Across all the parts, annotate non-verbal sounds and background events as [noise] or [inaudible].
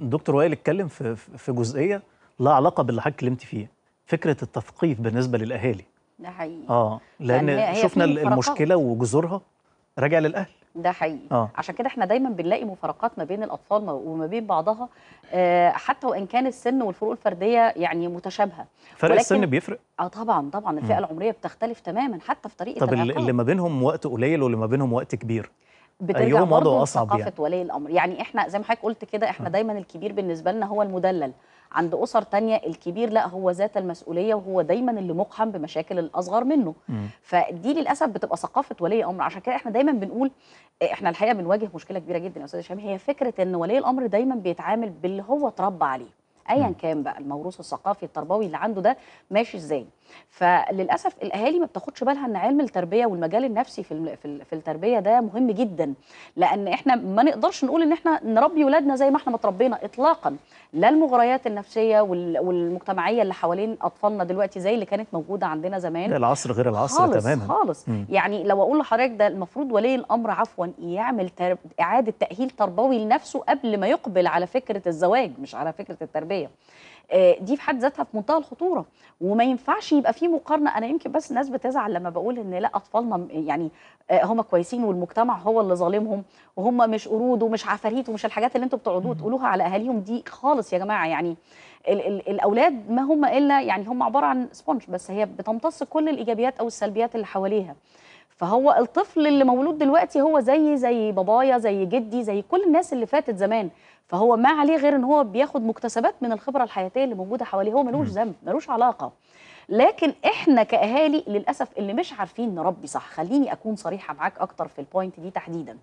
دكتور وائل اتكلم في في جزئيه لها علاقه باللي حضرتك اتكلمتي فيه فكره التثقيف بالنسبه للاهالي ده حقيقي اه لان يعني شفنا المشكله وجذورها راجع للاهل ده حقيقي آه. عشان كده احنا دايما بنلاقي مفارقات ما بين الاطفال وما بين بعضها آه حتى وان كان السن والفروق الفرديه يعني متشابهه فرق ولكن السن بيفرق اه طبعا طبعا الفئه العمريه بتختلف تماما حتى في طريقه طب اللي ما بينهم وقت قليل واللي ما بينهم وقت كبير بترجع برضو لثقافه يعني. ولي الامر يعني احنا زي ما حضرتك قلت كده احنا آه. دايما الكبير بالنسبه لنا هو المدلل عند اسر تانية الكبير لا هو ذات المسؤوليه وهو دايما اللي مقحم بمشاكل الاصغر منه م. فدي للاسف بتبقى ثقافه ولي امر عشان كده احنا دايما بنقول احنا الحقيقه بنواجه مشكله كبيره جدا يا استاذ هشام هي فكره ان ولي الامر دايما بيتعامل باللي هو اتربى عليه ايا كان بقى الموروث الثقافي التربوي اللي عنده ده ماشي ازاي فللاسف الاهالي ما بتاخدش بالها ان علم التربيه والمجال النفسي في في التربيه ده مهم جدا لان احنا ما نقدرش نقول ان احنا نربي ولادنا زي ما احنا ما تربينا اطلاقا لا المغريات النفسيه والمجتمعيه اللي حوالين اطفالنا دلوقتي زي اللي كانت موجوده عندنا زمان العصر غير العصر خالص تماما خالص م. يعني لو اقول لحضرتك ده المفروض ولي الامر عفوا يعمل اعاده تاهيل تربوي لنفسه قبل ما يقبل على فكره الزواج مش على فكره التربيه آه، دي في حد ذاتها في منتهى الخطوره وما ينفعش يبقى في مقارنه انا يمكن بس الناس بتزعل لما بقول ان لا اطفالنا يعني آه، هم كويسين والمجتمع هو اللي ظالمهم وهم مش قرود ومش عفاريت ومش الحاجات اللي انتوا بتقعدوا تقولوها على اهاليهم دي خالص يا جماعه يعني ال ال الاولاد ما هم الا يعني هم عباره عن سبونج بس هي بتمتص كل الايجابيات او السلبيات اللي حواليها فهو الطفل اللي مولود دلوقتي هو زي زي بابايا زي جدي زي كل الناس اللي فاتت زمان فهو ما عليه غير ان هو بياخد مكتسبات من الخبره الحياتيه اللي موجوده حواليه هو ملوش ذنب ملوش علاقه لكن احنا كاهالي للاسف اللي مش عارفين نربي صح خليني اكون صريحه معاك اكتر في البوينت دي تحديدا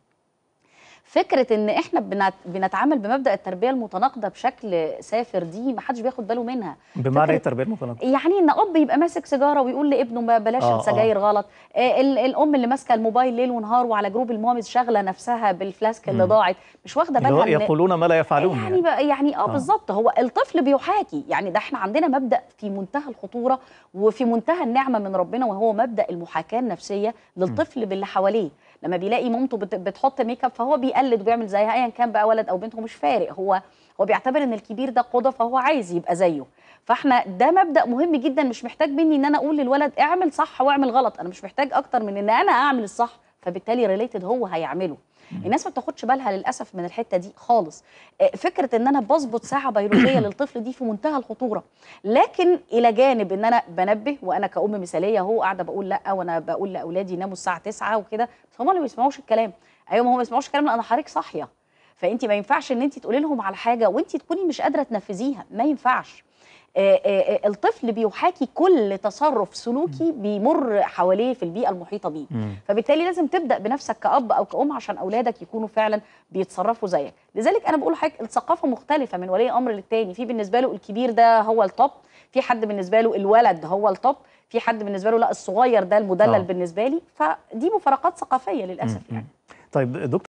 فكره ان احنا بنت... بنتعامل بمبدا التربيه المتناقضه بشكل سافر دي ما حدش بياخد باله منها بمعنى ايه التربيه المتناقضه يعني ان اب يبقى ماسك سيجاره ويقول لابنه ما بلاش آه, آه. السجاير آه. غلط آه الام اللي ماسكه الموبايل ليل ونهار وعلى جروب المامز شاغله نفسها بالفلاسك اللي ضاعت مش واخده بالها يقولون ما لا يفعلون يعني يعني, يعني اه, آه. بالظبط هو الطفل بيحاكي يعني ده احنا عندنا مبدا في منتهى الخطوره وفي منتهى النعمه من ربنا وهو مبدا المحاكاه النفسيه للطفل باللي حواليه لما بيلاقي مامته بتحط ميك اب فهو بيقلد وبيعمل زيها ايا كان بقى ولد او بنت هو مش فارق هو هو بيعتبر ان الكبير ده قدوه فهو عايز يبقى زيه فاحنا ده مبدا مهم جدا مش محتاج مني ان انا اقول للولد اعمل صح واعمل غلط انا مش محتاج اكتر من ان انا اعمل الصح فبالتالي ريليتد هو هيعمله الناس ما بتاخدش بالها للاسف من الحته دي خالص آه، فكره ان انا بظبط ساعه بيولوجيه [coughs] للطفل دي في منتهى الخطوره لكن الى جانب ان انا بنبه وانا كأم مثاليه اهو قاعده بقول لا وانا بقول لاولادي ناموا الساعه 9 وكده بس هم اللي ما بيسمعوش الكلام ايوه ما هم ما بيسمعوش الكلام لان انا حضرتك صاحيه فانت ما ينفعش ان انت تقولي لهم على حاجه وانت تكوني مش قادره تنفذيها ما ينفعش آه، آه، آه، الطفل بيحاكي كل تصرف سلوكي بيمر حواليه في البيئه المحيطه بيه فبالتالي لازم تبدا بنفسك كاب او كأم عشان اولادك يكونوا فعلا بيتصرفوا زيك لذلك انا بقول لحضرتك الثقافه مختلفه من ولي امر للتاني في بالنسبه له الكبير ده هو الطب في حد بالنسبه له الولد هو الطب في حد بالنسبه له لا الصغير ده المدلل أوه. بالنسبه لي فدي مفارقات ثقافيه للاسف يعني طيب دكتور